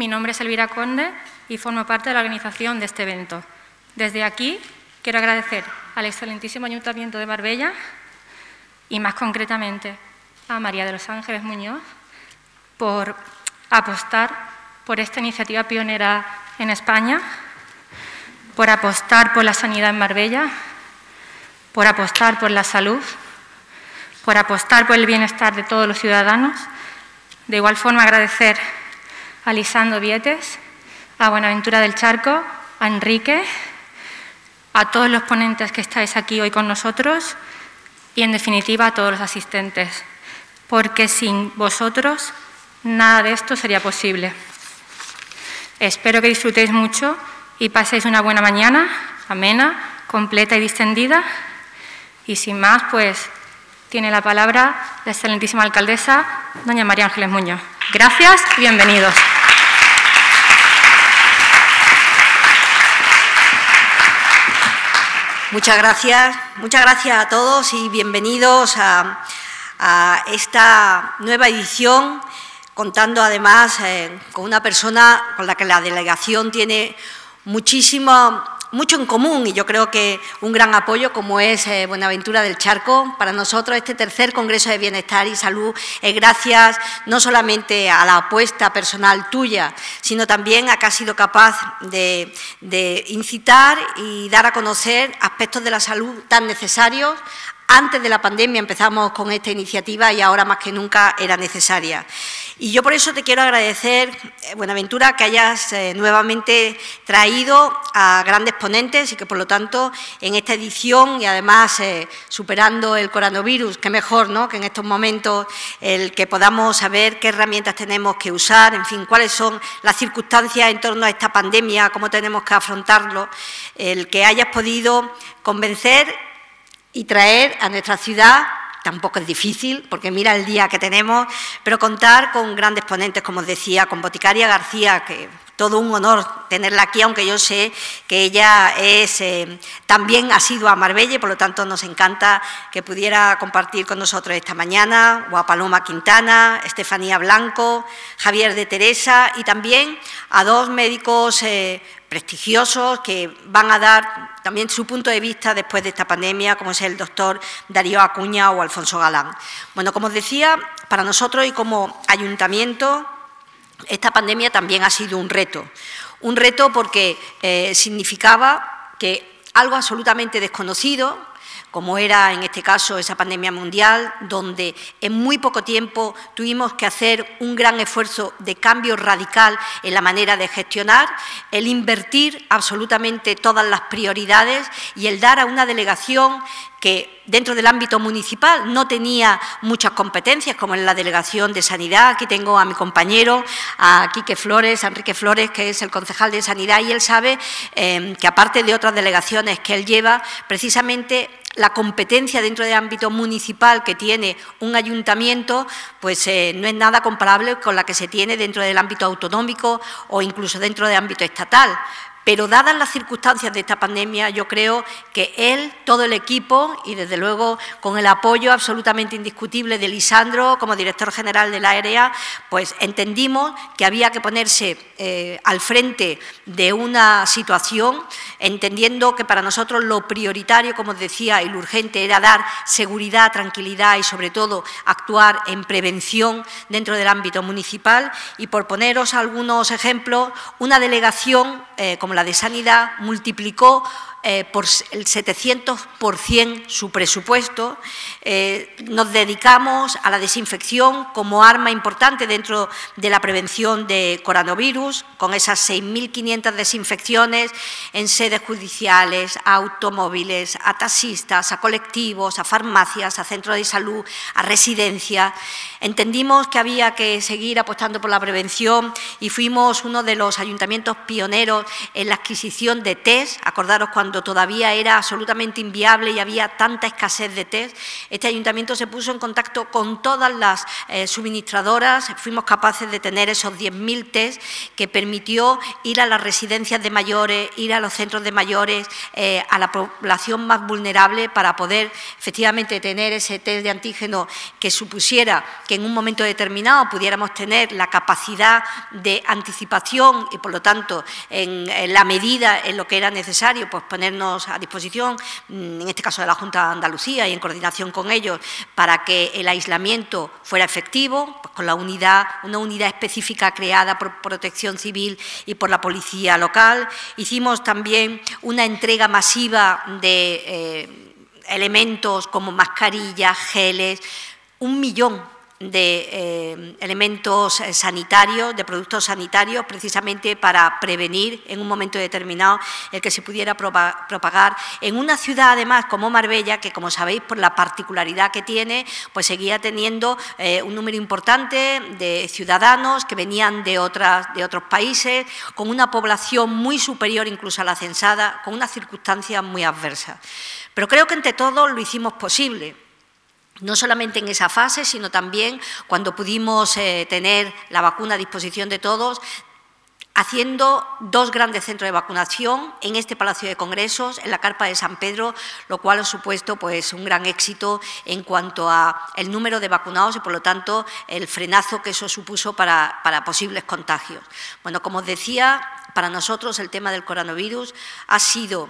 mi nombre es Elvira Conde y formo parte de la organización de este evento. Desde aquí quiero agradecer al excelentísimo Ayuntamiento de Marbella y más concretamente a María de los Ángeles Muñoz por apostar por esta iniciativa pionera en España, por apostar por la sanidad en Marbella, por apostar por la salud, por apostar por el bienestar de todos los ciudadanos. De igual forma agradecer a Lisando Vietes, a Buenaventura del Charco, a Enrique, a todos los ponentes que estáis aquí hoy con nosotros y, en definitiva, a todos los asistentes, porque sin vosotros nada de esto sería posible. Espero que disfrutéis mucho y paséis una buena mañana, amena, completa y distendida. Y sin más, pues tiene la palabra la excelentísima alcaldesa, doña María Ángeles Muñoz. Gracias y bienvenidos. Muchas gracias, muchas gracias a todos y bienvenidos a, esta nueva edición, contando además eh, con una persona con la que la delegación tiene muchísimo mucho en común y yo creo que un gran apoyo como es eh, Buenaventura del Charco. Para nosotros este tercer Congreso de Bienestar y Salud es gracias no solamente a la apuesta personal tuya, sino también a que has sido capaz de, de incitar y dar a conocer aspectos de la salud tan necesarios antes de la pandemia empezamos con esta iniciativa y ahora más que nunca era necesaria. Y yo por eso te quiero agradecer, eh, Buenaventura, que hayas eh, nuevamente traído a grandes ponentes y que, por lo tanto, en esta edición y además eh, superando el coronavirus, qué mejor ¿no? que en estos momentos el que podamos saber qué herramientas tenemos que usar, en fin, cuáles son las circunstancias en torno a esta pandemia, cómo tenemos que afrontarlo, el que hayas podido convencer y traer a nuestra ciudad tampoco es difícil, porque mira el día que tenemos, pero contar con grandes ponentes, como os decía, con Boticaria García, que todo un honor tenerla aquí, aunque yo sé que ella es eh, también ha sido a Marbella, por lo tanto nos encanta que pudiera compartir con nosotros esta mañana, o Paloma Quintana, Estefanía Blanco, Javier de Teresa y también a dos médicos eh, prestigiosos que van a dar también su punto de vista después de esta pandemia, como es el doctor Darío Acuña o Alfonso Galán. Bueno, como os decía, para nosotros y como ayuntamiento, esta pandemia también ha sido un reto. Un reto porque eh, significaba que algo absolutamente desconocido, como era en este caso esa pandemia mundial, donde en muy poco tiempo tuvimos que hacer un gran esfuerzo de cambio radical en la manera de gestionar, el invertir absolutamente todas las prioridades y el dar a una delegación que dentro del ámbito municipal no tenía muchas competencias, como en la delegación de Sanidad. Aquí tengo a mi compañero, a Quique Flores, Enrique Flores, que es el concejal de Sanidad, y él sabe eh, que aparte de otras delegaciones que él lleva, precisamente la competencia dentro del ámbito municipal que tiene un ayuntamiento, pues eh, no es nada comparable con la que se tiene dentro del ámbito autonómico o incluso dentro del ámbito estatal. Pero dadas las circunstancias de esta pandemia, yo creo que él, todo el equipo y desde luego con el apoyo absolutamente indiscutible de Lisandro como director general de la área, pues entendimos que había que ponerse eh, al frente de una situación, entendiendo que para nosotros lo prioritario, como decía, y lo urgente era dar seguridad, tranquilidad y sobre todo actuar en prevención dentro del ámbito municipal. Y por poneros algunos ejemplos, una delegación eh, la de sanidad multiplicó eh, por el 700% su presupuesto. Eh, nos dedicamos a la desinfección como arma importante dentro de la prevención de coronavirus, con esas 6.500 desinfecciones en sedes judiciales, a automóviles, a taxistas, a colectivos, a farmacias, a centros de salud, a residencias. Entendimos que había que seguir apostando por la prevención y fuimos uno de los ayuntamientos pioneros en la adquisición de test. Acordaros cuando cuando todavía era absolutamente inviable y había tanta escasez de test, este ayuntamiento se puso en contacto con todas las eh, suministradoras, fuimos capaces de tener esos 10.000 test que permitió ir a las residencias de mayores, ir a los centros de mayores, eh, a la población más vulnerable para poder efectivamente tener ese test de antígeno que supusiera que en un momento determinado pudiéramos tener la capacidad de anticipación y, por lo tanto, en, la medida en lo que era necesario, pues ponernos a disposición, mm, en este caso de la Junta de Andalucía y en coordinación con ellos, para que el aislamiento fuera efectivo, pues, con la unidad, una unidad específica creada por Protección Civil y por la Policía Local. Hicimos también una entrega masiva de eh, elementos como mascarillas, geles, un millón de eh, elementos eh, sanitarios, de productos sanitarios, precisamente para prevenir en un momento determinado el que se pudiera propagar en una ciudad, además, como Marbella, que, como sabéis, por la particularidad que tiene, pues seguía teniendo eh, un número importante de ciudadanos que venían de, de otros países, con una población muy superior incluso a la censada, con unas circunstancias muy adversas. Pero creo que entre todos lo hicimos posible no solamente en esa fase, sino también cuando pudimos eh, tener la vacuna a disposición de todos, haciendo dos grandes centros de vacunación en este Palacio de Congresos, en la Carpa de San Pedro, lo cual ha supuesto pues, un gran éxito en cuanto a el número de vacunados y, por lo tanto, el frenazo que eso supuso para, posibles contagios. Bueno, como os decía, para nosotros el tema del coronavirus ha sido,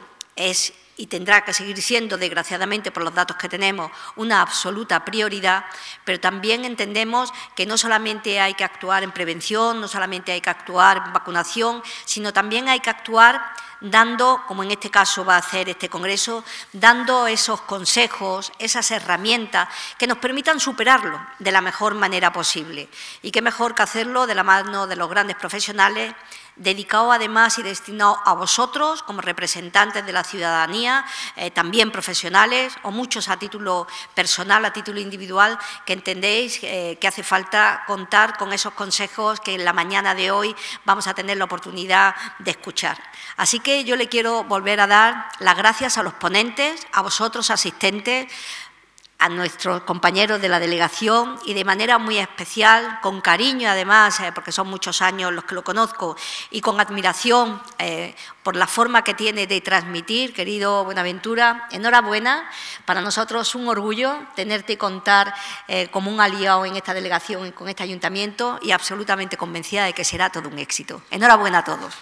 y tendrá que seguir siendo, desgraciadamente, por los datos que tenemos, una absoluta prioridad, pero también entendemos que no solamente hay que actuar en prevención, no solamente hay que actuar en vacunación, sino también hay que actuar dando, como en este caso va a hacer este Congreso, dando esos consejos, esas herramientas que nos permitan superarlo de la mejor manera posible. Y qué mejor que hacerlo de la mano de los grandes profesionales dedicado además y destinado a vosotros como representantes de la ciudadanía, eh, también profesionales o muchos a título personal, a título individual, que entendéis eh, que hace falta contar con esos consejos que en la mañana de hoy vamos a tener la oportunidad de escuchar. Así que yo le quiero volver a dar las gracias a los ponentes, a vosotros asistentes, a nuestros compañeros de la delegación y de manera muy especial, con cariño además, eh, porque son muchos años los que lo conozco, y con admiración eh, por la forma que tiene de transmitir, querido Buenaventura, enhorabuena. Para nosotros un orgullo tenerte y contar eh, como un aliado en esta delegación y con este ayuntamiento y absolutamente convencida de que será todo un éxito. Enhorabuena a todos.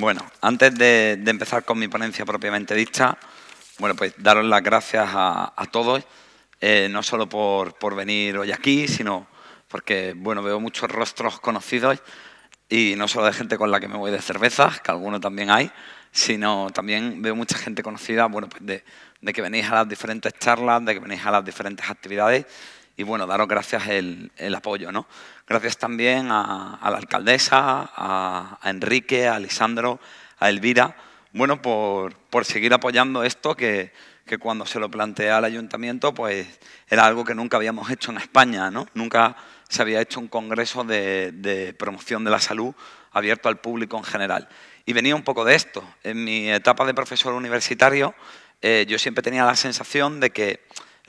Bueno, antes de, empezar con mi ponencia propiamente dicha, bueno, pues daros las gracias a, todos, eh, no solo por, venir hoy aquí, sino porque, bueno, veo muchos rostros conocidos y no solo de gente con la que me voy de cervezas, que algunos también hay, sino también veo mucha gente conocida, bueno, pues de, de que venís a las diferentes charlas, de que venís a las diferentes actividades y bueno, daros gracias el, apoyo, ¿no? Gracias también a, la alcaldesa, a, Enrique, a Lisandro, a Elvira, bueno, por, seguir apoyando esto que, cuando se lo plantea al ayuntamiento, pues era algo que nunca habíamos hecho en España, ¿no? Nunca se había hecho un congreso de, promoción de la salud abierto al público en general. Y venía un poco de esto. En mi etapa de profesor universitario, eh, yo siempre tenía la sensación de que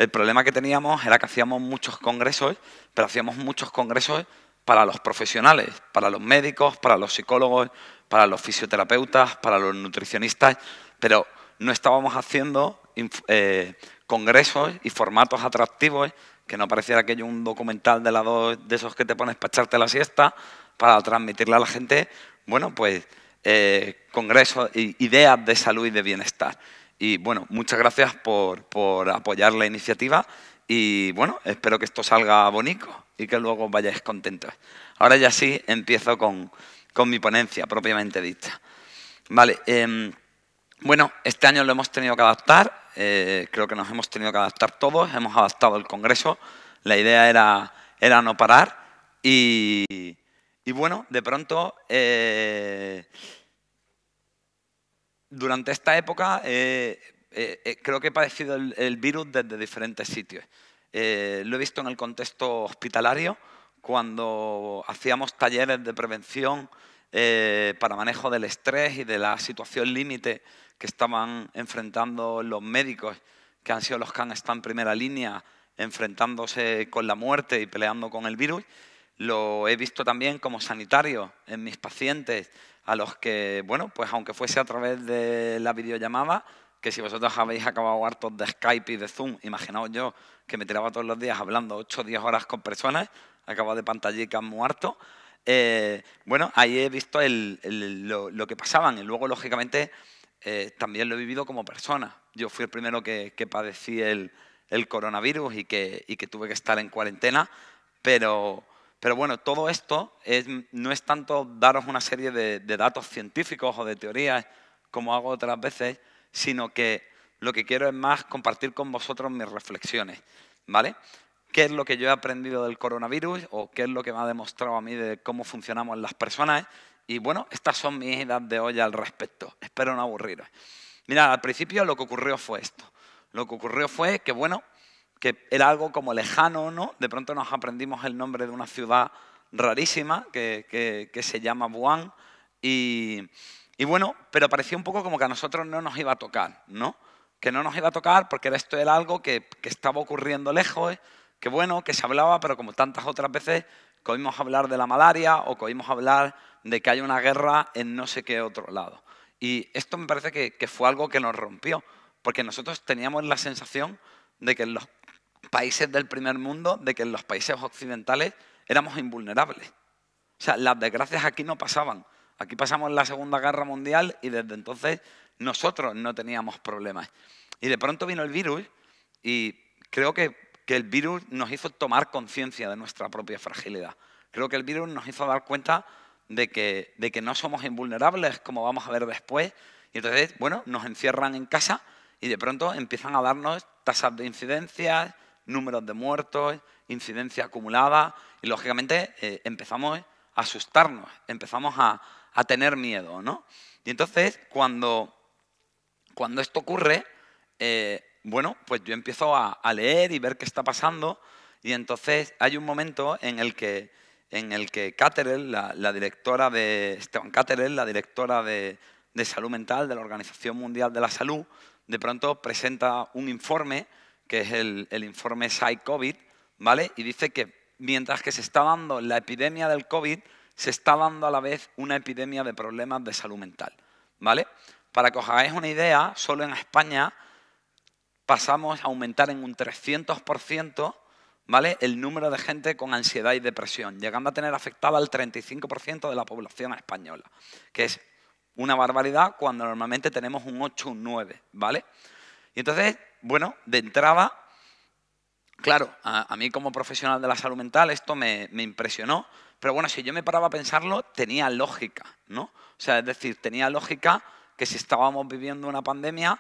el problema que teníamos era que hacíamos muchos congresos, pero hacíamos muchos congresos para los profesionales, para los médicos, para los psicólogos, para los fisioterapeutas, para los nutricionistas, pero no estábamos haciendo eh, congresos y formatos atractivos que no pareciera aquello un documental de, la de esos que te pones para echarte la siesta, para transmitirle a la gente, bueno, pues eh, ideas de salud y de bienestar. Y bueno, muchas gracias por, apoyar la iniciativa y bueno, espero que esto salga bonito y que luego vayáis contentos. Ahora ya sí empiezo con, mi ponencia propiamente dicha. Vale, em, bueno, este año lo hemos tenido que adaptar, eh, creo que nos hemos tenido que adaptar todos, hemos adaptado el Congreso, la idea era, era no parar y, bueno, de pronto... Eh, durante esta época eh, eh, eh, creo que he padecido el virus desde diferentes sitios. lo he visto en el contexto hospitalario, cuando hacíamos talleres de prevención para manejo del estrés y de la situación límite que estaban enfrentando los médicos, que han sido los que han estado en primera línea enfrentándose con la muerte y peleando con el virus. Lo he visto también como sanitario en mis pacientes a los que, bueno, pues aunque fuese a través de la videollamada, que si vosotros habéis acabado hartos de Skype y de Zoom, imaginaos yo que me tiraba todos los días hablando 8 o 10 horas con personas, acababa de pantallica muerto. Eh, bueno, ahí he visto lo, que pasaban y luego, lógicamente, eh, también lo he vivido como persona. Yo fui el primero que, padecí el, coronavirus y que, y que, tuve que estar en cuarentena, pero, pero bueno, todo esto no es tanto daros una serie de, datos científicos o de teorías, como hago otras veces, sino que lo que quiero es más compartir con vosotros mis reflexiones, ¿vale? ¿Qué es lo que yo he aprendido del coronavirus o qué es lo que me ha demostrado a mí de cómo funcionamos las personas? Y bueno, estas son mis ideas de hoy al respecto. Espero no aburriros. Mira, al principio lo que ocurrió fue esto. Lo que ocurrió fue que, bueno, que era algo como lejano, ¿no? De pronto nos aprendimos el nombre de una ciudad rarísima que, se llama Wuhan y, bueno, pero parecía un poco como que a nosotros no nos iba a tocar, ¿no? Que no nos iba a tocar porque esto era algo que, estaba ocurriendo lejos, que bueno, que se hablaba, pero como tantas otras veces que oímos hablar de la malaria o que oímos hablar de que hay una guerra en no sé qué otro lado. Y esto me parece que, que fue algo que nos rompió, porque nosotros teníamos la sensación de que los países del primer mundo de que en los países occidentales éramos invulnerables. O sea, las desgracias aquí no pasaban. Aquí pasamos la Segunda Guerra Mundial y desde entonces nosotros no teníamos problemas. Y de pronto vino el virus y creo que, que el virus nos hizo tomar conciencia de nuestra propia fragilidad. Creo que el virus nos hizo dar cuenta de que, de que no somos invulnerables, como vamos a ver después. Y entonces, bueno, nos encierran en casa y de pronto empiezan a darnos tasas de incidencias, números de muertos, incidencia acumulada y lógicamente eh, empezamos a asustarnos, empezamos a, tener miedo, ¿no? Y entonces cuando, cuando esto ocurre, eh, bueno, pues yo empiezo a, leer y ver qué está pasando y entonces hay un momento en el que en el que Caterel, la, directora de Esteban la directora de, de salud mental de la Organización Mundial de la Salud, de pronto presenta un informe que es el, informe SAI ¿vale? Y dice que mientras que se está dando la epidemia del COVID, se está dando a la vez una epidemia de problemas de salud mental, ¿vale? Para que os hagáis una idea, solo en España pasamos a aumentar en un 300%, ¿vale? El número de gente con ansiedad y depresión, llegando a tener afectada al 35% de la población española, que es una barbaridad cuando normalmente tenemos un 8 o 9, ¿vale? Y entonces bueno, de entrada, claro, a, mí como profesional de la salud mental esto me, me impresionó, pero bueno, si yo me paraba a pensarlo, tenía lógica, ¿no? O sea, es decir, tenía lógica que si estábamos viviendo una pandemia,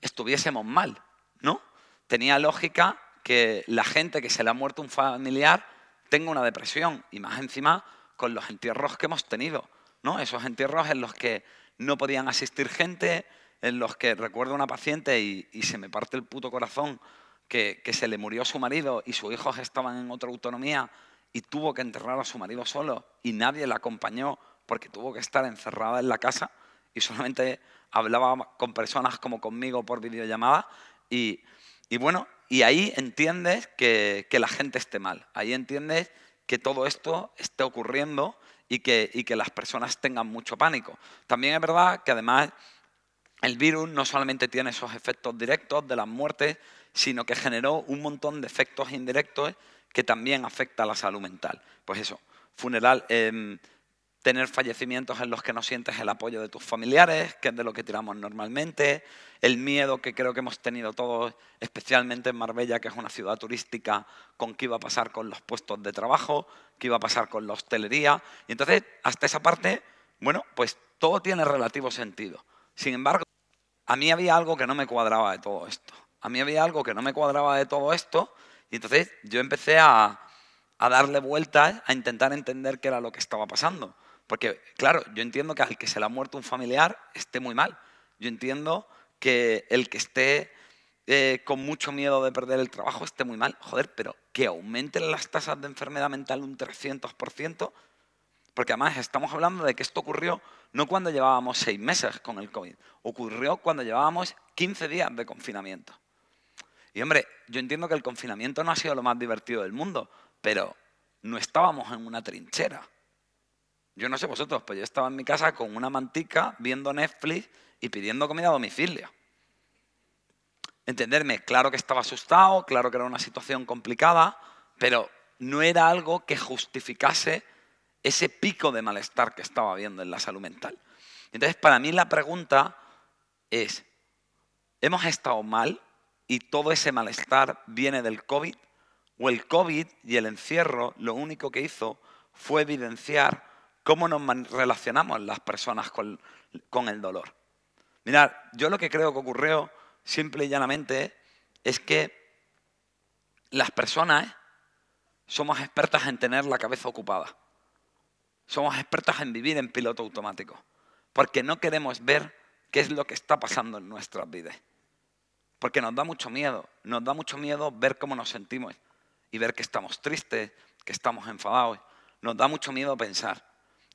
estuviésemos mal, ¿no? Tenía lógica que la gente que se le ha muerto un familiar tenga una depresión y más encima con los entierros que hemos tenido, ¿no? Esos entierros en los que no podían asistir gente, en los que recuerdo a una paciente y, y se me parte el puto corazón que, que, se le murió su marido y sus hijos estaban en otra autonomía y tuvo que enterrar a su marido solo y nadie la acompañó porque tuvo que estar encerrada en la casa y solamente hablaba con personas como conmigo por videollamada y, y bueno, y ahí entiendes que, que la gente esté mal, ahí entiendes que todo esto esté ocurriendo y que, y que las personas tengan mucho pánico. También es verdad que además el virus no solamente tiene esos efectos directos de las muertes, sino que generó un montón de efectos indirectos que también afecta a la salud mental. Pues eso, funeral, em, tener fallecimientos en los que no sientes el apoyo de tus familiares, que es de lo que tiramos normalmente, el miedo que creo que hemos tenido todos, especialmente en Marbella, que es una ciudad turística, con qué iba a pasar con los puestos de trabajo, qué iba a pasar con la hostelería. Y entonces, hasta esa parte, bueno, pues todo tiene relativo sentido. Sin embargo, a mí había algo que no me cuadraba de todo esto. A mí había algo que no me cuadraba de todo esto y entonces yo empecé a, darle vueltas, a intentar entender qué era lo que estaba pasando. Porque, claro, yo entiendo que al que se le ha muerto un familiar esté muy mal. Yo entiendo que el que esté eh, con mucho miedo de perder el trabajo esté muy mal. Joder, pero que aumenten las tasas de enfermedad mental un 300%, porque además estamos hablando de que esto ocurrió no cuando llevábamos seis meses con el COVID. Ocurrió cuando llevábamos 15 días de confinamiento. Y hombre, yo entiendo que el confinamiento no ha sido lo más divertido del mundo, pero no estábamos en una trinchera. Yo no sé vosotros, pues yo estaba en mi casa con una mantica, viendo Netflix y pidiendo comida a domicilio. Entenderme, claro que estaba asustado, claro que era una situación complicada, pero no era algo que justificase ese pico de malestar que estaba viendo en la salud mental. Entonces, para mí la pregunta es, ¿hemos estado mal y todo ese malestar viene del COVID? ¿O el COVID y el encierro lo único que hizo fue evidenciar cómo nos relacionamos las personas con, con el dolor? Mirad, yo lo que creo que ocurrió simple y llanamente es que las personas somos expertas en tener la cabeza ocupada. Somos expertos en vivir en piloto automático, porque no queremos ver qué es lo que está pasando en nuestras vidas. Porque nos da mucho miedo, nos da mucho miedo ver cómo nos sentimos y ver que estamos tristes, que estamos enfadados. Nos da mucho miedo pensar.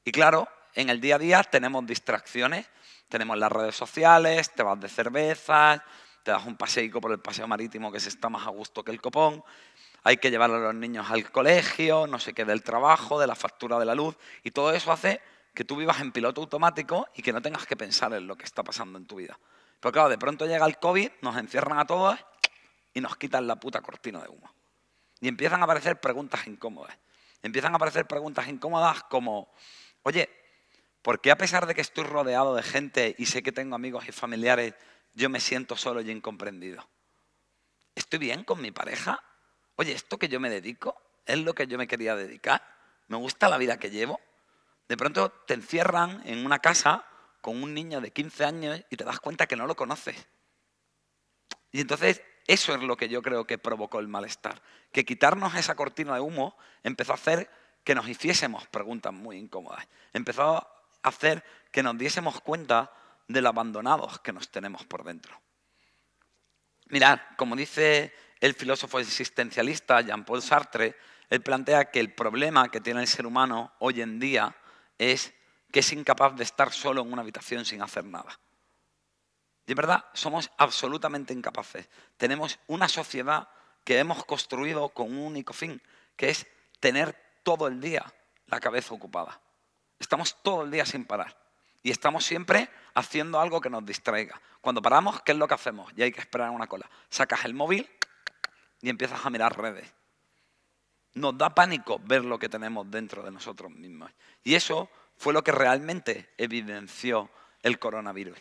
Y claro, en el día a día tenemos distracciones, tenemos las redes sociales, te vas de cervezas, te das un paseico por el paseo marítimo que se está más a gusto que el copón, hay que llevar a los niños al colegio, no sé qué, del trabajo, de la factura de la luz, y todo eso hace que tú vivas en piloto automático y que no tengas que pensar en lo que está pasando en tu vida. Pero claro, de pronto llega el COVID, nos encierran a todos y nos quitan la puta cortina de humo. Y empiezan a aparecer preguntas incómodas. Empiezan a aparecer preguntas incómodas como, oye, ¿por qué a pesar de que estoy rodeado de gente y sé que tengo amigos y familiares, yo me siento solo y incomprendido? ¿Estoy bien con mi pareja? Oye, ¿esto que yo me dedico es lo que yo me quería dedicar? ¿Me gusta la vida que llevo? De pronto te encierran en una casa con un niño de 15 años y te das cuenta que no lo conoces. Y entonces eso es lo que yo creo que provocó el malestar, que quitarnos esa cortina de humo empezó a hacer que nos hiciésemos preguntas muy incómodas, empezó a hacer que nos diésemos cuenta de los abandonados que nos tenemos por dentro. Mirad, como dice el filósofo existencialista Jean-Paul Sartre, él plantea que el problema que tiene el ser humano hoy en día es que es incapaz de estar solo en una habitación sin hacer nada. Y en verdad, somos absolutamente incapaces. Tenemos una sociedad que hemos construido con un único fin, que es tener todo el día la cabeza ocupada. Estamos todo el día sin parar. Y estamos siempre haciendo algo que nos distraiga. Cuando paramos, ¿qué es lo que hacemos? Y hay que esperar una cola. Sacas el móvil y empiezas a mirar redes. Nos da pánico ver lo que tenemos dentro de nosotros mismos. Y eso fue lo que realmente evidenció el coronavirus.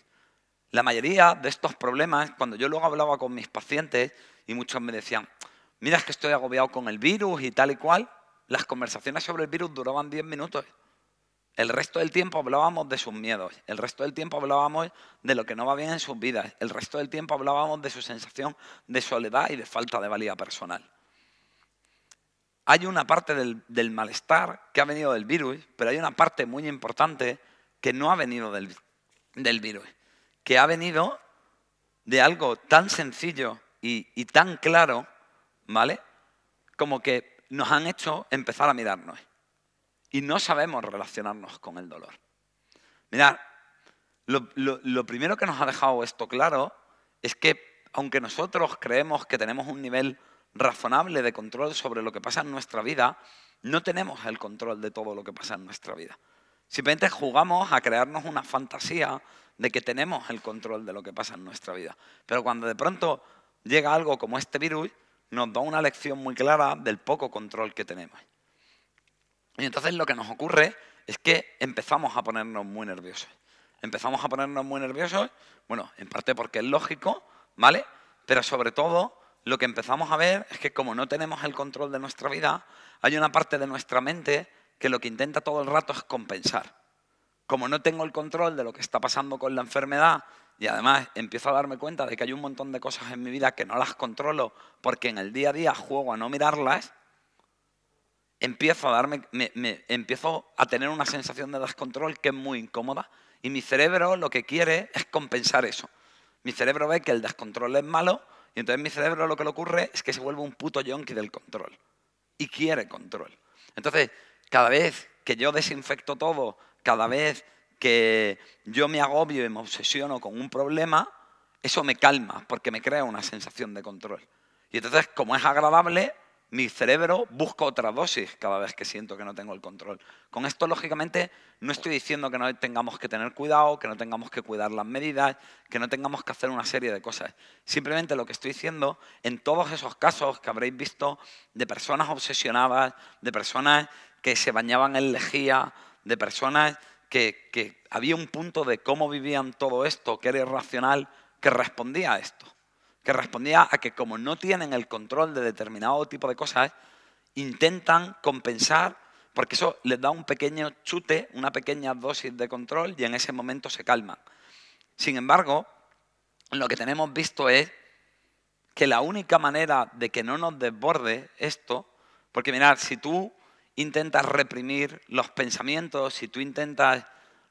La mayoría de estos problemas, cuando yo luego hablaba con mis pacientes y muchos me decían, mira, es que estoy agobiado con el virus y tal y cual, las conversaciones sobre el virus duraban 10 minutos. El resto del tiempo hablábamos de sus miedos, el resto del tiempo hablábamos de lo que no va bien en sus vidas, el resto del tiempo hablábamos de su sensación de soledad y de falta de valía personal. Hay una parte del, malestar que ha venido del virus, pero hay una parte muy importante que no ha venido del, virus, que ha venido de algo tan sencillo y, y tan claro, ¿vale? Como que nos han hecho empezar a mirarnos y no sabemos relacionarnos con el dolor. Mirad, lo, lo primero que nos ha dejado esto claro es que aunque nosotros creemos que tenemos un nivel razonable de control sobre lo que pasa en nuestra vida, no tenemos el control de todo lo que pasa en nuestra vida. Simplemente jugamos a crearnos una fantasía de que tenemos el control de lo que pasa en nuestra vida. Pero cuando de pronto llega algo como este virus, nos da una lección muy clara del poco control que tenemos. Y entonces lo que nos ocurre es que empezamos a ponernos muy nerviosos. Empezamos a ponernos muy nerviosos, bueno, en parte porque es lógico, ¿vale? Pero sobre todo lo que empezamos a ver es que como no tenemos el control de nuestra vida, hay una parte de nuestra mente que lo que intenta todo el rato es compensar. Como no tengo el control de lo que está pasando con la enfermedad y además empiezo a darme cuenta de que hay un montón de cosas en mi vida que no las controlo porque en el día a día juego a no mirarlas, empiezo a, darme, me, empiezo a tener una sensación de descontrol que es muy incómoda y mi cerebro lo que quiere es compensar eso. Mi cerebro ve que el descontrol es malo y entonces mi cerebro lo que le ocurre es que se vuelve un puto yonki del control y quiere control. Entonces, cada vez que yo desinfecto todo, cada vez que yo me agobio y me obsesiono con un problema, eso me calma porque me crea una sensación de control. Y entonces, como es agradable, mi cerebro busca otra dosis cada vez que siento que no tengo el control. Con esto, lógicamente, no estoy diciendo que no tengamos que tener cuidado, que no tengamos que cuidar las medidas, que no tengamos que hacer una serie de cosas. Simplemente lo que estoy diciendo, en todos esos casos que habréis visto de personas obsesionadas, de personas que se bañaban en lejía, de personas que, que había un punto de cómo vivían todo esto, que era irracional, que respondía a esto que respondía a que como no tienen el control de determinado tipo de cosas, intentan compensar porque eso les da un pequeño chute, una pequeña dosis de control y en ese momento se calman. Sin embargo, lo que tenemos visto es que la única manera de que no nos desborde esto, porque mirar, si tú intentas reprimir los pensamientos, si tú intentas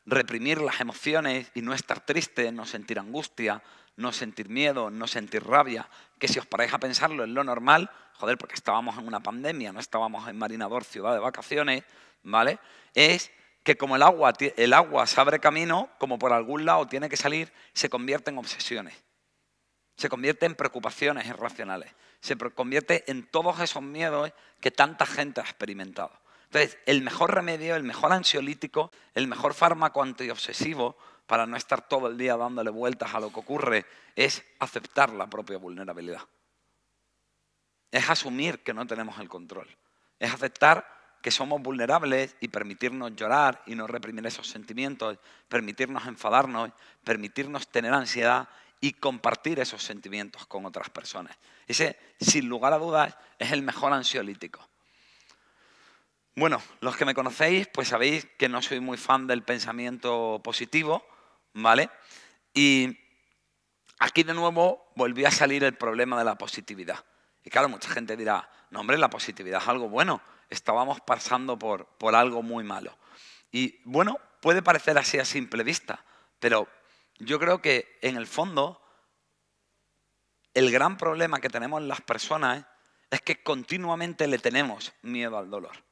reprimir las emociones y no estar triste, no sentir angustia, no sentir miedo, no sentir rabia, que si os paráis a pensarlo es lo normal, joder, porque estábamos en una pandemia, no estábamos en Marinador, ciudad de vacaciones, ¿vale? Es que como el agua, el agua se abre camino, como por algún lado tiene que salir, se convierte en obsesiones, se convierte en preocupaciones irracionales, se convierte en todos esos miedos que tanta gente ha experimentado. Entonces, el mejor remedio, el mejor ansiolítico, el mejor fármaco antiobsesivo para no estar todo el día dándole vueltas a lo que ocurre, es aceptar la propia vulnerabilidad. Es asumir que no tenemos el control. Es aceptar que somos vulnerables y permitirnos llorar y no reprimir esos sentimientos, permitirnos enfadarnos, permitirnos tener ansiedad y compartir esos sentimientos con otras personas. Ese, sin lugar a dudas, es el mejor ansiolítico. Bueno, los que me conocéis, pues sabéis que no soy muy fan del pensamiento positivo, ¿vale? Y aquí de nuevo volvió a salir el problema de la positividad. Y claro, mucha gente dirá, no hombre, la positividad es algo bueno, estábamos pasando por, por algo muy malo. Y bueno, puede parecer así a simple vista, pero yo creo que en el fondo el gran problema que tenemos las personas es que continuamente le tenemos miedo al dolor.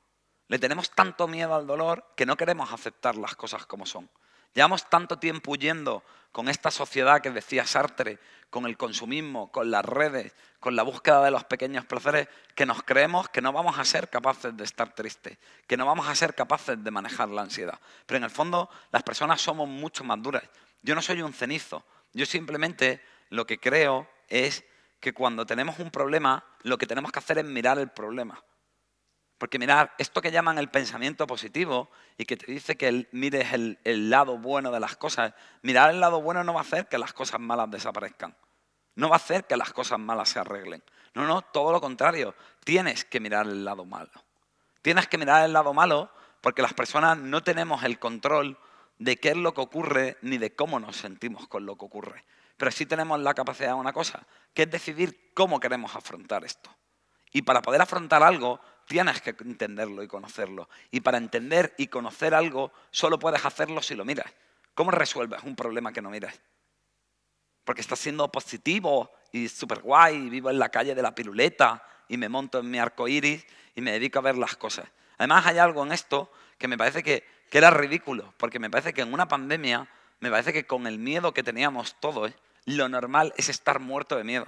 Le tenemos tanto miedo al dolor que no queremos aceptar las cosas como son. Llevamos tanto tiempo huyendo con esta sociedad que decía Sartre, con el consumismo, con las redes, con la búsqueda de los pequeños placeres, que nos creemos que no vamos a ser capaces de estar tristes, que no vamos a ser capaces de manejar la ansiedad. Pero en el fondo las personas somos mucho más duras. Yo no soy un cenizo, yo simplemente lo que creo es que cuando tenemos un problema, lo que tenemos que hacer es mirar el problema. Porque mirar esto que llaman el pensamiento positivo y que te dice que mires el, el lado bueno de las cosas, mirar el lado bueno no va a hacer que las cosas malas desaparezcan. No va a hacer que las cosas malas se arreglen. No, no, todo lo contrario. Tienes que mirar el lado malo. Tienes que mirar el lado malo porque las personas no tenemos el control de qué es lo que ocurre ni de cómo nos sentimos con lo que ocurre. Pero sí tenemos la capacidad de una cosa, que es decidir cómo queremos afrontar esto. Y para poder afrontar algo, tienes que entenderlo y conocerlo. Y para entender y conocer algo, solo puedes hacerlo si lo miras. ¿Cómo resuelves un problema que no miras? Porque estás siendo positivo y súper guay, y vivo en la calle de la piruleta y me monto en mi arco iris y me dedico a ver las cosas. Además, hay algo en esto que me parece que, era ridículo, porque me parece que en una pandemia, me parece que con el miedo que teníamos todos, lo normal es estar muerto de miedo.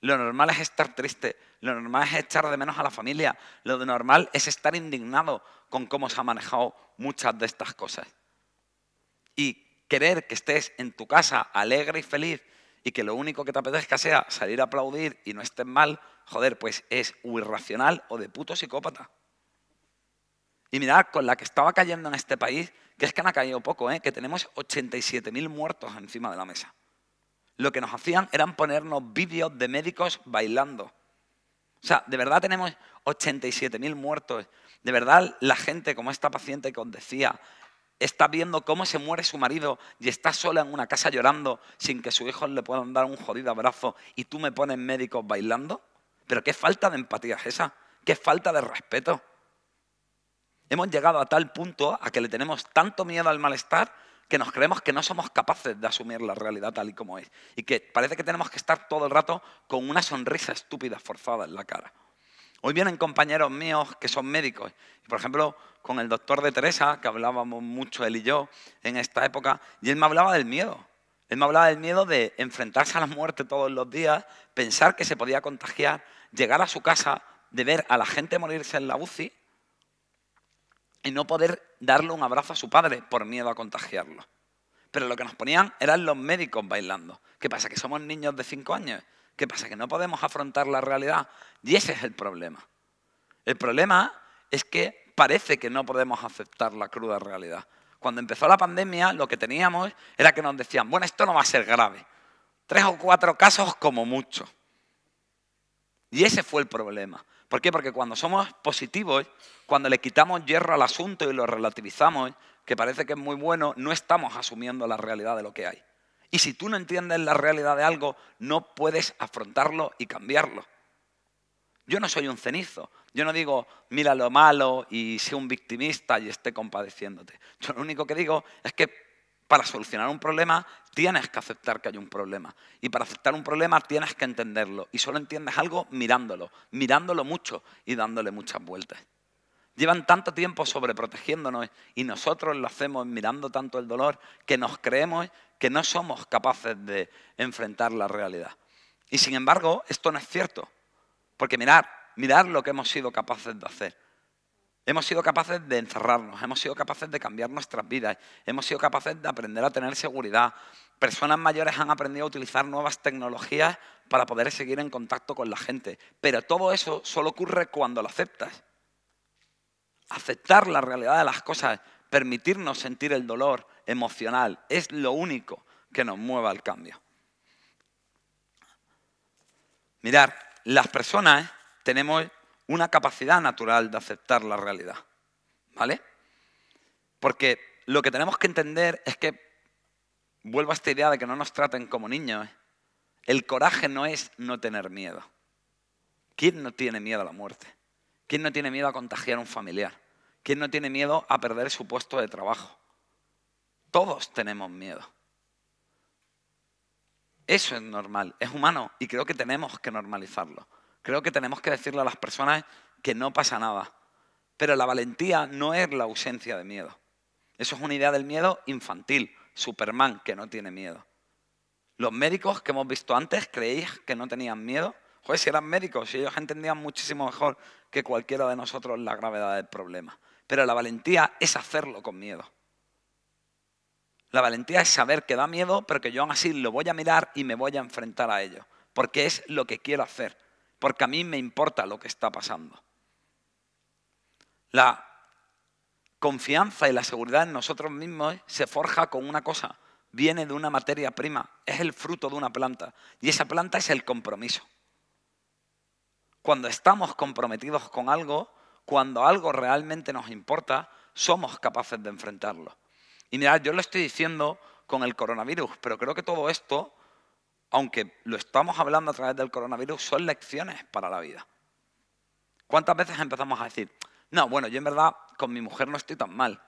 Lo normal es estar triste, lo normal es echar de menos a la familia, lo normal es estar indignado con cómo se han manejado muchas de estas cosas. Y querer que estés en tu casa alegre y feliz y que lo único que te apetezca sea salir a aplaudir y no estés mal, joder, pues es irracional o de puto psicópata. Y mirad, con la que estaba cayendo en este país, que es que han caído poco, ¿eh? que tenemos 87.000 muertos encima de la mesa lo que nos hacían eran ponernos vídeos de médicos bailando. O sea, de verdad tenemos 87.000 muertos. De verdad la gente, como esta paciente que os decía, está viendo cómo se muere su marido y está sola en una casa llorando sin que sus hijos le puedan dar un jodido abrazo y tú me pones médicos bailando. Pero qué falta de empatía es esa, qué falta de respeto. Hemos llegado a tal punto a que le tenemos tanto miedo al malestar que nos creemos que no somos capaces de asumir la realidad tal y como es. Y que parece que tenemos que estar todo el rato con una sonrisa estúpida forzada en la cara. Hoy vienen compañeros míos que son médicos. Por ejemplo, con el doctor de Teresa, que hablábamos mucho él y yo en esta época, y él me hablaba del miedo. Él me hablaba del miedo de enfrentarse a la muerte todos los días, pensar que se podía contagiar, llegar a su casa, de ver a la gente morirse en la UCI, y no poder darle un abrazo a su padre por miedo a contagiarlo. Pero lo que nos ponían eran los médicos bailando. ¿Qué pasa? Que somos niños de cinco años. ¿Qué pasa? Que no podemos afrontar la realidad. Y ese es el problema. El problema es que parece que no podemos aceptar la cruda realidad. Cuando empezó la pandemia, lo que teníamos era que nos decían, bueno, esto no va a ser grave. Tres o cuatro casos como mucho. Y ese fue el problema. ¿Por qué? Porque cuando somos positivos, cuando le quitamos hierro al asunto y lo relativizamos, que parece que es muy bueno, no estamos asumiendo la realidad de lo que hay. Y si tú no entiendes la realidad de algo, no puedes afrontarlo y cambiarlo. Yo no soy un cenizo. Yo no digo, mira lo malo y sé un victimista y esté compadeciéndote. Yo lo único que digo es que para solucionar un problema tienes que aceptar que hay un problema. Y para aceptar un problema tienes que entenderlo. Y solo entiendes algo mirándolo, mirándolo mucho y dándole muchas vueltas. Llevan tanto tiempo sobreprotegiéndonos y nosotros lo hacemos mirando tanto el dolor que nos creemos que no somos capaces de enfrentar la realidad. Y sin embargo, esto no es cierto. Porque mirar, mirar lo que hemos sido capaces de hacer. Hemos sido capaces de encerrarnos, hemos sido capaces de cambiar nuestras vidas, hemos sido capaces de aprender a tener seguridad. Personas mayores han aprendido a utilizar nuevas tecnologías para poder seguir en contacto con la gente. Pero todo eso solo ocurre cuando lo aceptas. Aceptar la realidad de las cosas, permitirnos sentir el dolor emocional, es lo único que nos mueva al cambio. Mirar, las personas tenemos una capacidad natural de aceptar la realidad. ¿Vale? Porque lo que tenemos que entender es que, vuelvo a esta idea de que no nos traten como niños, ¿eh? el coraje no es no tener miedo. ¿Quién no tiene miedo a la muerte? ¿Quién no tiene miedo a contagiar a un familiar? ¿Quién no tiene miedo a perder su puesto de trabajo? Todos tenemos miedo. Eso es normal, es humano y creo que tenemos que normalizarlo. Creo que tenemos que decirle a las personas que no pasa nada. Pero la valentía no es la ausencia de miedo. Eso es una idea del miedo infantil, Superman, que no tiene miedo. Los médicos que hemos visto antes, ¿creéis que no tenían miedo? Joder, si eran médicos, ellos entendían muchísimo mejor que cualquiera de nosotros la gravedad del problema. Pero la valentía es hacerlo con miedo. La valentía es saber que da miedo, pero que yo aún así lo voy a mirar y me voy a enfrentar a ello, porque es lo que quiero hacer porque a mí me importa lo que está pasando. La confianza y la seguridad en nosotros mismos se forja con una cosa, viene de una materia prima, es el fruto de una planta y esa planta es el compromiso. Cuando estamos comprometidos con algo, cuando algo realmente nos importa, somos capaces de enfrentarlo. Y mirad, yo lo estoy diciendo con el coronavirus, pero creo que todo esto aunque lo estamos hablando a través del coronavirus, son lecciones para la vida. ¿Cuántas veces empezamos a decir, no, bueno, yo en verdad con mi mujer no estoy tan mal?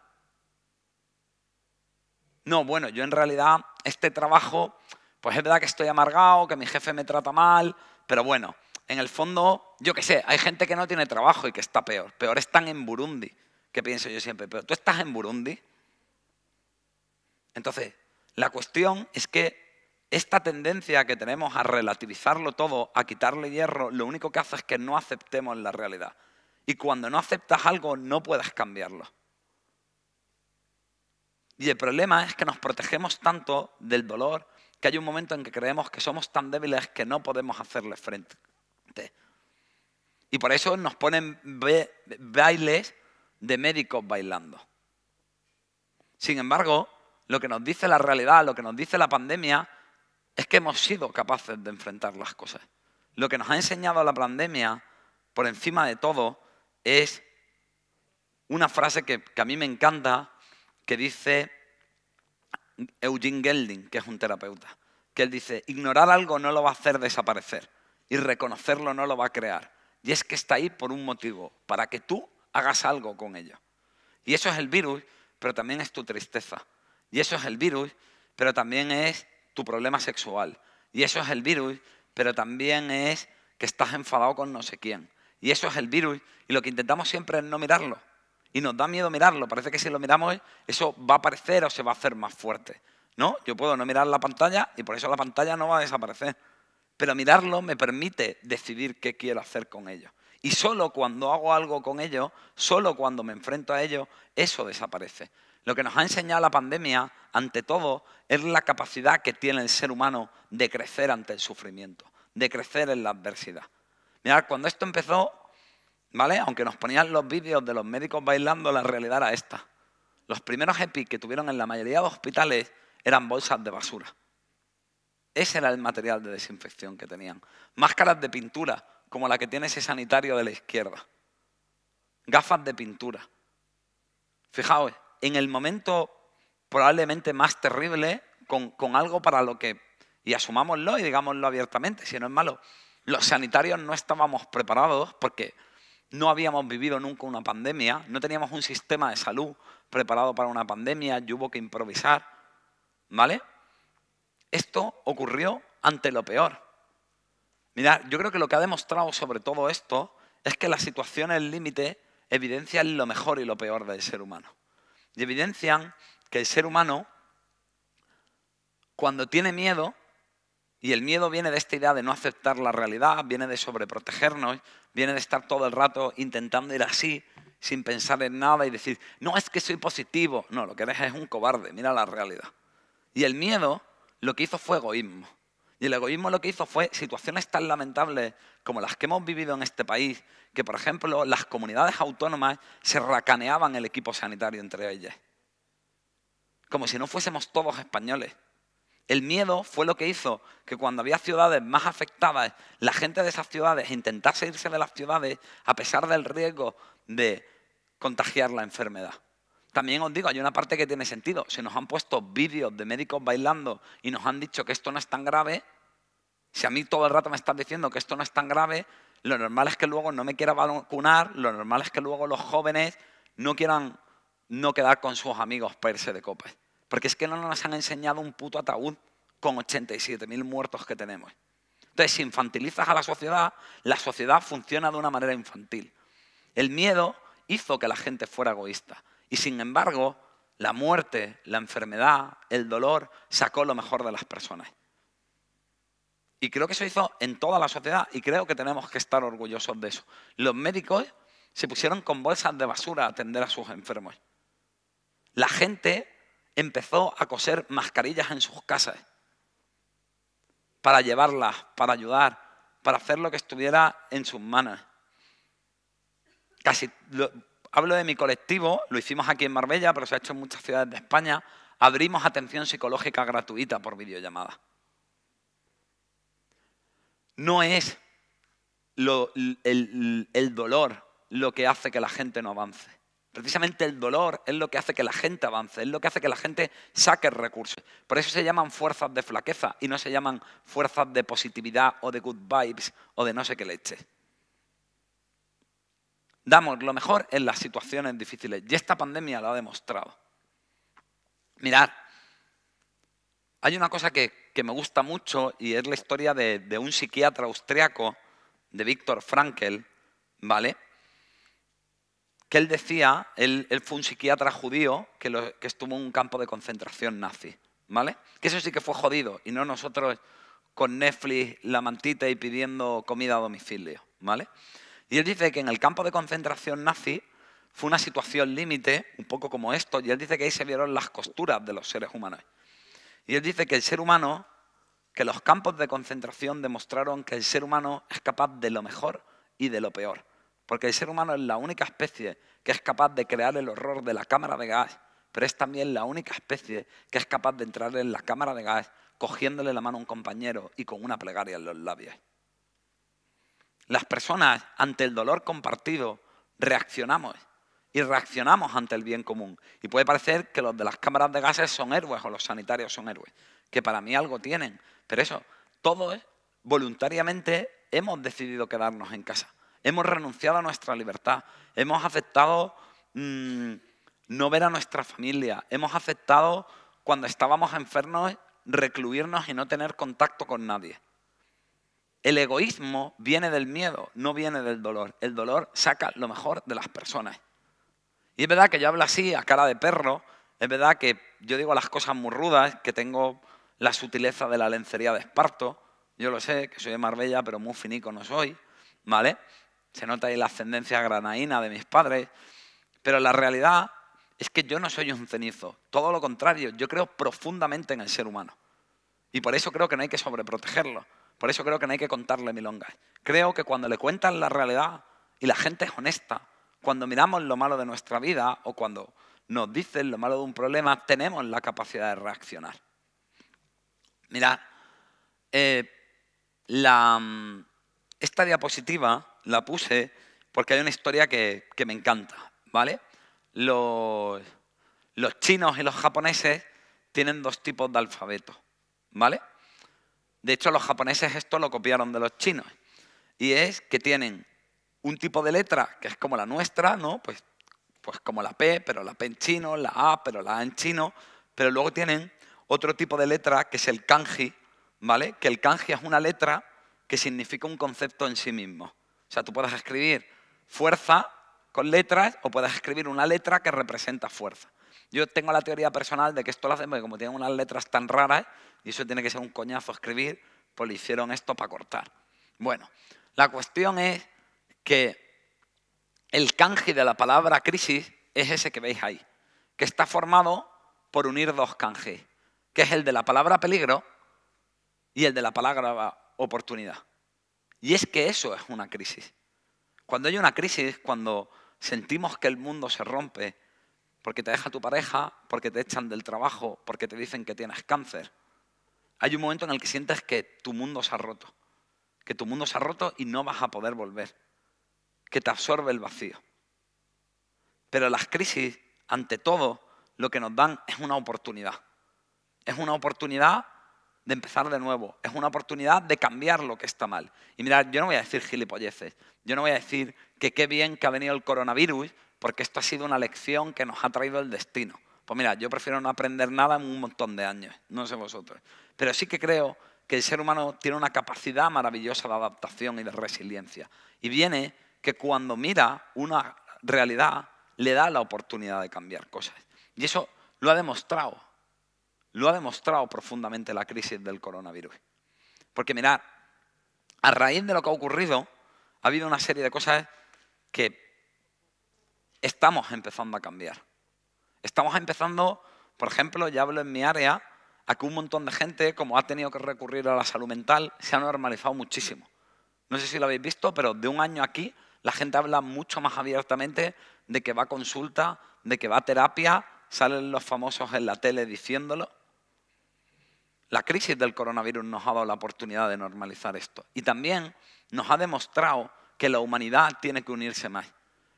No, bueno, yo en realidad este trabajo, pues es verdad que estoy amargado, que mi jefe me trata mal, pero bueno, en el fondo, yo qué sé, hay gente que no tiene trabajo y que está peor. Peor están en Burundi, que pienso yo siempre, pero tú estás en Burundi. Entonces, la cuestión es que esta tendencia que tenemos a relativizarlo todo, a quitarle hierro, lo único que hace es que no aceptemos la realidad. Y cuando no aceptas algo, no puedes cambiarlo. Y el problema es que nos protegemos tanto del dolor que hay un momento en que creemos que somos tan débiles que no podemos hacerle frente. Y por eso nos ponen bailes de médicos bailando. Sin embargo, lo que nos dice la realidad, lo que nos dice la pandemia, es que hemos sido capaces de enfrentar las cosas. Lo que nos ha enseñado la pandemia, por encima de todo, es una frase que, a mí me encanta, que dice Eugene Gelding, que es un terapeuta, que él dice, ignorar algo no lo va a hacer desaparecer y reconocerlo no lo va a crear. Y es que está ahí por un motivo, para que tú hagas algo con ello. Y eso es el virus, pero también es tu tristeza. Y eso es el virus, pero también es tu problema sexual. Y eso es el virus, pero también es que estás enfadado con no sé quién. Y eso es el virus. Y lo que intentamos siempre es no mirarlo. Y nos da miedo mirarlo. Parece que si lo miramos, eso va a aparecer o se va a hacer más fuerte. No, yo puedo no mirar la pantalla y por eso la pantalla no va a desaparecer. Pero mirarlo me permite decidir qué quiero hacer con ello. Y solo cuando hago algo con ello, solo cuando me enfrento a ello, eso desaparece. Lo que nos ha enseñado la pandemia, ante todo, es la capacidad que tiene el ser humano de crecer ante el sufrimiento, de crecer en la adversidad. Mirad, cuando esto empezó, ¿vale? Aunque nos ponían los vídeos de los médicos bailando, la realidad era esta. Los primeros EPI que tuvieron en la mayoría de hospitales eran bolsas de basura. Ese era el material de desinfección que tenían. Máscaras de pintura, como la que tiene ese sanitario de la izquierda. Gafas de pintura. Fijaos, en el momento probablemente más terrible con, algo para lo que, y asumámoslo y digámoslo abiertamente, si no es malo, los sanitarios no estábamos preparados porque no habíamos vivido nunca una pandemia, no teníamos un sistema de salud preparado para una pandemia y hubo que improvisar, ¿vale? Esto ocurrió ante lo peor. Mirad, yo creo que lo que ha demostrado sobre todo esto es que la situación en límite evidencia lo mejor y lo peor del ser humano y evidencian que el ser humano, cuando tiene miedo, y el miedo viene de esta idea de no aceptar la realidad, viene de sobreprotegernos, viene de estar todo el rato intentando ir así, sin pensar en nada y decir, no es que soy positivo. No, lo que eres es un cobarde, mira la realidad. Y el miedo lo que hizo fue egoísmo. Y el egoísmo lo que hizo fue situaciones tan lamentables como las que hemos vivido en este país, que, por ejemplo, las comunidades autónomas se racaneaban el equipo sanitario entre ellas. Como si no fuésemos todos españoles. El miedo fue lo que hizo que cuando había ciudades más afectadas, la gente de esas ciudades intentase irse de las ciudades a pesar del riesgo de contagiar la enfermedad. También os digo, hay una parte que tiene sentido. Si nos han puesto vídeos de médicos bailando y nos han dicho que esto no es tan grave, si a mí todo el rato me están diciendo que esto no es tan grave, lo normal es que luego no me quiera vacunar, lo normal es que luego los jóvenes no quieran no quedar con sus amigos para irse de copas. Porque es que no nos han enseñado un puto ataúd con 87.000 muertos que tenemos. Entonces, si infantilizas a la sociedad, la sociedad funciona de una manera infantil. El miedo hizo que la gente fuera egoísta. Y sin embargo, la muerte, la enfermedad, el dolor sacó lo mejor de las personas. Y creo que eso hizo en toda la sociedad y creo que tenemos que estar orgullosos de eso. Los médicos se pusieron con bolsas de basura a atender a sus enfermos. La gente empezó a coser mascarillas en sus casas para llevarlas, para ayudar, para hacer lo que estuviera en sus manos. Casi hablo de mi colectivo, lo hicimos aquí en Marbella, pero se ha hecho en muchas ciudades de España. Abrimos atención psicológica gratuita por videollamada no es el, el dolor lo que hace que la gente no avance. Precisamente el dolor es lo que hace que la gente avance, es lo que hace que la gente saque recursos. Por eso se llaman fuerzas de flaqueza y no se llaman fuerzas de positividad o de good vibes o de no sé qué leche. Damos lo mejor en las situaciones difíciles y esta pandemia lo ha demostrado. Mirad, hay una cosa que que me gusta mucho y es la historia de, un psiquiatra austriaco, de Víctor Frankel, ¿vale? Que él decía, él, fue un psiquiatra judío que, que, estuvo en un campo de concentración nazi, ¿vale? Que eso sí que fue jodido y no nosotros con Netflix, la mantita y pidiendo comida a domicilio, ¿vale? Y él dice que en el campo de concentración nazi fue una situación límite, un poco como esto, y él dice que ahí se vieron las costuras de los seres humanos. Y él dice que el ser humano, que los campos de concentración demostraron que el ser humano es capaz de lo mejor y de lo peor. Porque el ser humano es la única especie que es capaz de crear el horror de la cámara de gas, pero es también la única especie que es capaz de entrar en la cámara de gas cogiéndole la mano a un compañero y con una plegaria en los labios. Las personas ante el dolor compartido reaccionamos y reaccionamos ante el bien común. Y puede parecer que los de las cámaras de gases son héroes o los sanitarios son héroes, que para mí algo tienen. Pero eso, todos voluntariamente hemos decidido quedarnos en casa. Hemos renunciado a nuestra libertad. Hemos aceptado mm, no ver a nuestra familia. Hemos aceptado cuando estábamos enfermos recluirnos y no tener contacto con nadie. El egoísmo viene del miedo, no viene del dolor. El dolor saca lo mejor de las personas. Y es verdad que yo hablo así, a cara de perro. Es verdad que yo digo las cosas muy rudas, que tengo la sutileza de la lencería de Esparto. Yo lo sé, que soy de Marbella, pero muy finico no soy, ¿vale? Se nota ahí la ascendencia granaína de mis padres. Pero la realidad es que yo no soy un cenizo. Todo lo contrario, yo creo profundamente en el ser humano. Y por eso creo que no hay que sobreprotegerlo. Por eso creo que no hay que contarle milongas. Creo que cuando le cuentan la realidad y la gente es honesta, cuando miramos lo malo de nuestra vida o cuando nos dicen lo malo de un problema, tenemos la capacidad de reaccionar. Mira, eh, mm, esta diapositiva la puse porque hay una historia que, me encanta, ¿vale? Los, los, chinos y los japoneses tienen dos tipos de alfabeto, ¿vale? De hecho, los japoneses esto lo copiaron de los chinos. Y es que tienen un tipo de letra que es como la nuestra, ¿no? Pues, pues como la P, pero la P en chino, la A, pero la A en chino, pero luego tienen otro tipo de letra que es el kanji, ¿vale? Que el kanji es una letra que significa un concepto en sí mismo. O sea, tú puedes escribir fuerza con letras o puedes escribir una letra que representa fuerza. Yo tengo la teoría personal de que esto lo hacen porque como tienen unas letras tan raras y eso tiene que ser un coñazo escribir, pues le hicieron esto para cortar. Bueno, la cuestión es que el kanji de la palabra crisis es ese que veis ahí, que está formado por unir dos kanji, que es el de la palabra peligro y el de la palabra oportunidad. Y es que eso es una crisis. Cuando hay una crisis, cuando sentimos que el mundo se rompe, porque te deja tu pareja, porque te echan del trabajo, porque te dicen que tienes cáncer, hay un momento en el que sientes que tu mundo se ha roto, que tu mundo se ha roto y no vas a poder volver que te absorbe el vacío. Pero las crisis, ante todo, lo que nos dan es una oportunidad. Es una oportunidad de empezar de nuevo. Es una oportunidad de cambiar lo que está mal. Y mirad, yo no voy a decir gilipolleces. Yo no voy a decir que qué bien que ha venido el coronavirus, porque esto ha sido una lección que nos ha traído el destino. Pues mira, yo prefiero no aprender nada en un montón de años, no sé vosotros. Pero sí que creo que el ser humano tiene una capacidad maravillosa de adaptación y de resiliencia. Y viene que cuando mira una realidad le da la oportunidad de cambiar cosas. Y eso lo ha demostrado, lo ha demostrado profundamente la crisis del coronavirus. Porque mirad, a raíz de lo que ha ocurrido, ha habido una serie de cosas que estamos empezando a cambiar. Estamos empezando, por ejemplo, ya hablo en mi área, a que un montón de gente, como ha tenido que recurrir a la salud mental, se ha normalizado muchísimo. No sé si lo habéis visto, pero de un año aquí la gente habla mucho más abiertamente de que va a consulta, de que va a terapia, salen los famosos en la tele diciéndolo. La crisis del coronavirus nos ha dado la oportunidad de normalizar esto y también nos ha demostrado que la humanidad tiene que unirse más,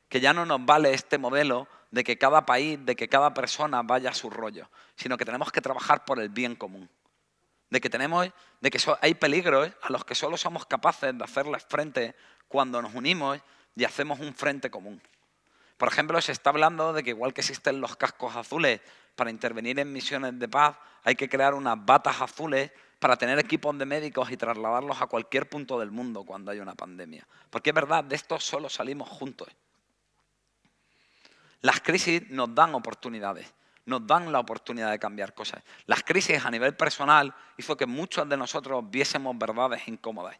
que ya no nos vale este modelo de que cada país, de que cada persona vaya a su rollo, sino que tenemos que trabajar por el bien común, de que tenemos, de que hay peligros ¿eh? a los que solo somos capaces de hacerles frente cuando nos unimos y hacemos un frente común. Por ejemplo, se está hablando de que igual que existen los cascos azules para intervenir en misiones de paz, hay que crear unas batas azules para tener equipos de médicos y trasladarlos a cualquier punto del mundo cuando hay una pandemia. Porque es verdad, de esto solo salimos juntos. Las crisis nos dan oportunidades, nos dan la oportunidad de cambiar cosas. Las crisis a nivel personal hizo que muchos de nosotros viésemos verdades incómodas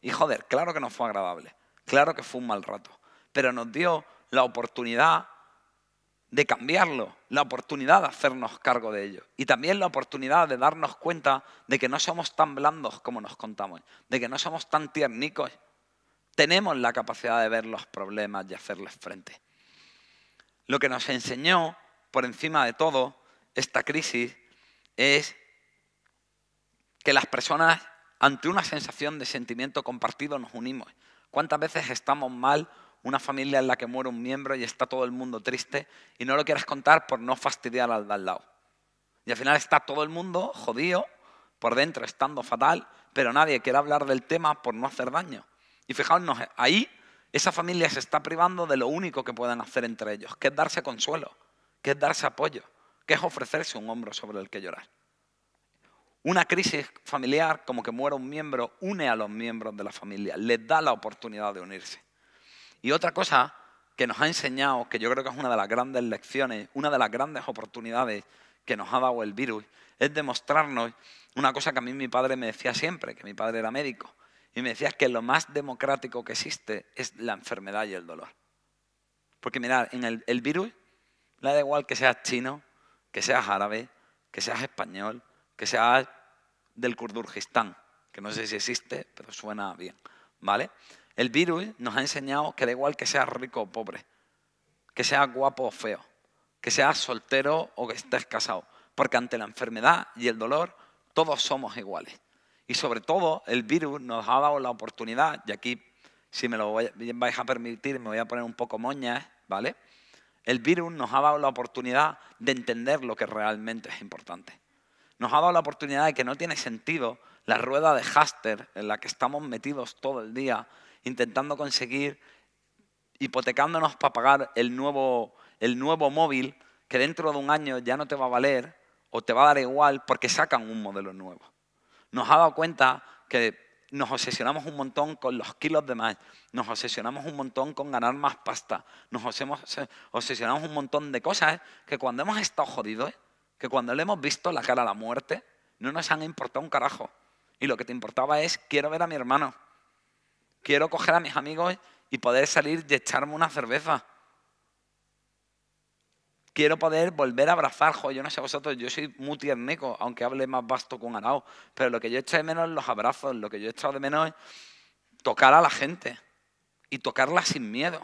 y joder, claro que no fue agradable, claro que fue un mal rato, pero nos dio la oportunidad de cambiarlo, la oportunidad de hacernos cargo de ello y también la oportunidad de darnos cuenta de que no somos tan blandos como nos contamos, de que no somos tan tiernicos. Tenemos la capacidad de ver los problemas y hacerles frente. Lo que nos enseñó, por encima de todo, esta crisis es que las personas ante una sensación de sentimiento compartido nos unimos. ¿Cuántas veces estamos mal? Una familia en la que muere un miembro y está todo el mundo triste y no lo quieres contar por no fastidiar al de al lado. Y al final está todo el mundo jodido, por dentro estando fatal, pero nadie quiere hablar del tema por no hacer daño. Y fijaos, ahí esa familia se está privando de lo único que pueden hacer entre ellos, que es darse consuelo, que es darse apoyo, que es ofrecerse un hombro sobre el que llorar. Una crisis familiar, como que muera un miembro, une a los miembros de la familia, les da la oportunidad de unirse. Y otra cosa que nos ha enseñado, que yo creo que es una de las grandes lecciones, una de las grandes oportunidades que nos ha dado el virus, es demostrarnos una cosa que a mí mi padre me decía siempre, que mi padre era médico, y me decía que lo más democrático que existe es la enfermedad y el dolor. Porque mirad, en el, virus le da igual que seas chino, que seas árabe, que seas español, que sea del Kurdurgistán, que no sé si existe, pero suena bien, ¿vale? El virus nos ha enseñado que da igual que seas rico o pobre, que seas guapo o feo, que seas soltero o que estés casado, porque ante la enfermedad y el dolor todos somos iguales. Y sobre todo el virus nos ha dado la oportunidad, y aquí si me lo vais a permitir me voy a poner un poco moña, ¿vale? El virus nos ha dado la oportunidad de entender lo que realmente es importante nos ha dado la oportunidad de que no tiene sentido la rueda de Haster en la que estamos metidos todo el día intentando conseguir, hipotecándonos para pagar el nuevo, el nuevo móvil que dentro de un año ya no te va a valer o te va a dar igual porque sacan un modelo nuevo. Nos ha dado cuenta que nos obsesionamos un montón con los kilos de más, nos obsesionamos un montón con ganar más pasta, nos obsesionamos un montón de cosas que cuando hemos estado jodidos que cuando le hemos visto la cara a la muerte, no nos han importado un carajo. Y lo que te importaba es, quiero ver a mi hermano, quiero coger a mis amigos y poder salir y echarme una cerveza. Quiero poder volver a abrazar, yo no sé vosotros, yo soy muy tiernico, aunque hable más vasto con Arao, pero lo que yo he hecho de menos es los abrazos, lo que yo he echado de menos es tocar a la gente y tocarla sin miedo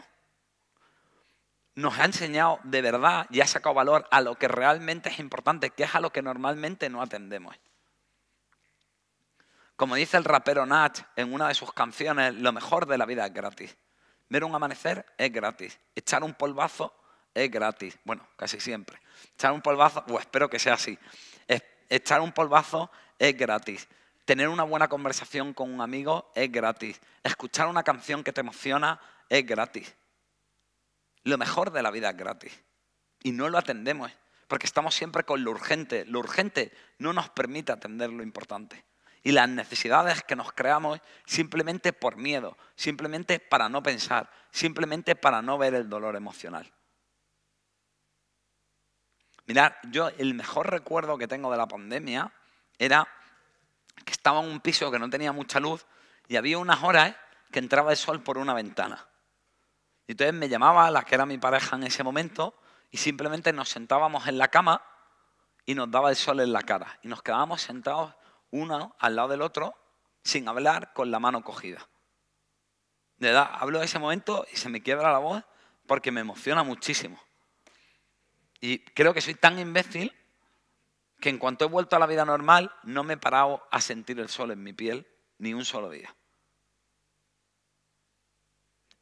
nos ha enseñado de verdad y ha sacado valor a lo que realmente es importante, que es a lo que normalmente no atendemos. Como dice el rapero Nat en una de sus canciones, lo mejor de la vida es gratis. Ver un amanecer es gratis. Echar un polvazo es gratis. Bueno, casi siempre. Echar un polvazo, o espero que sea así. Echar un polvazo es gratis. Tener una buena conversación con un amigo es gratis. Escuchar una canción que te emociona es gratis. Lo mejor de la vida es gratis y no lo atendemos porque estamos siempre con lo urgente. Lo urgente no nos permite atender lo importante. Y las necesidades que nos creamos simplemente por miedo, simplemente para no pensar, simplemente para no ver el dolor emocional. Mirad, yo el mejor recuerdo que tengo de la pandemia era que estaba en un piso que no tenía mucha luz y había unas horas que entraba el sol por una ventana. Y entonces me llamaba, la que era mi pareja en ese momento, y simplemente nos sentábamos en la cama y nos daba el sol en la cara. Y nos quedábamos sentados uno al lado del otro, sin hablar, con la mano cogida. De verdad, hablo de ese momento y se me quiebra la voz porque me emociona muchísimo. Y creo que soy tan imbécil que en cuanto he vuelto a la vida normal no me he parado a sentir el sol en mi piel ni un solo día.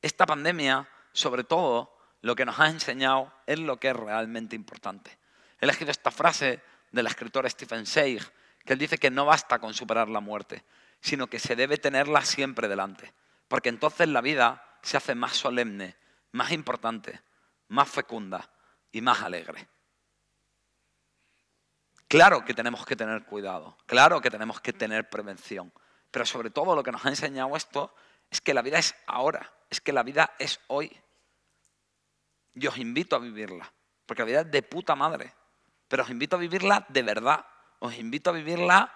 Esta pandemia sobre todo lo que nos ha enseñado es lo que es realmente importante. He elegido esta frase del escritor Stephen Seig, que él dice que no basta con superar la muerte, sino que se debe tenerla siempre delante, porque entonces la vida se hace más solemne, más importante, más fecunda y más alegre. Claro que tenemos que tener cuidado, claro que tenemos que tener prevención, pero sobre todo lo que nos ha enseñado esto es que la vida es ahora, es que la vida es hoy. Y os invito a vivirla, porque la vida es de puta madre. Pero os invito a vivirla de verdad. Os invito a vivirla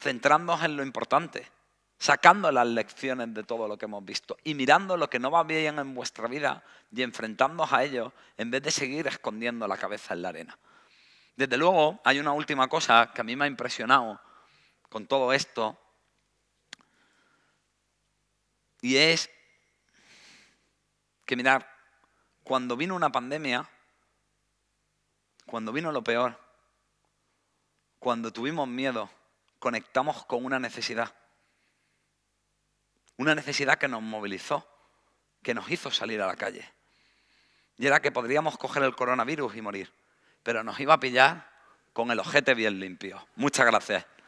centrándonos en lo importante, sacando las lecciones de todo lo que hemos visto y mirando lo que no va bien en vuestra vida y enfrentándonos a ello en vez de seguir escondiendo la cabeza en la arena. Desde luego, hay una última cosa que a mí me ha impresionado con todo esto y es que mirad, cuando vino una pandemia, cuando vino lo peor, cuando tuvimos miedo, conectamos con una necesidad. Una necesidad que nos movilizó, que nos hizo salir a la calle. Y era que podríamos coger el coronavirus y morir, pero nos iba a pillar con el ojete bien limpio. Muchas gracias.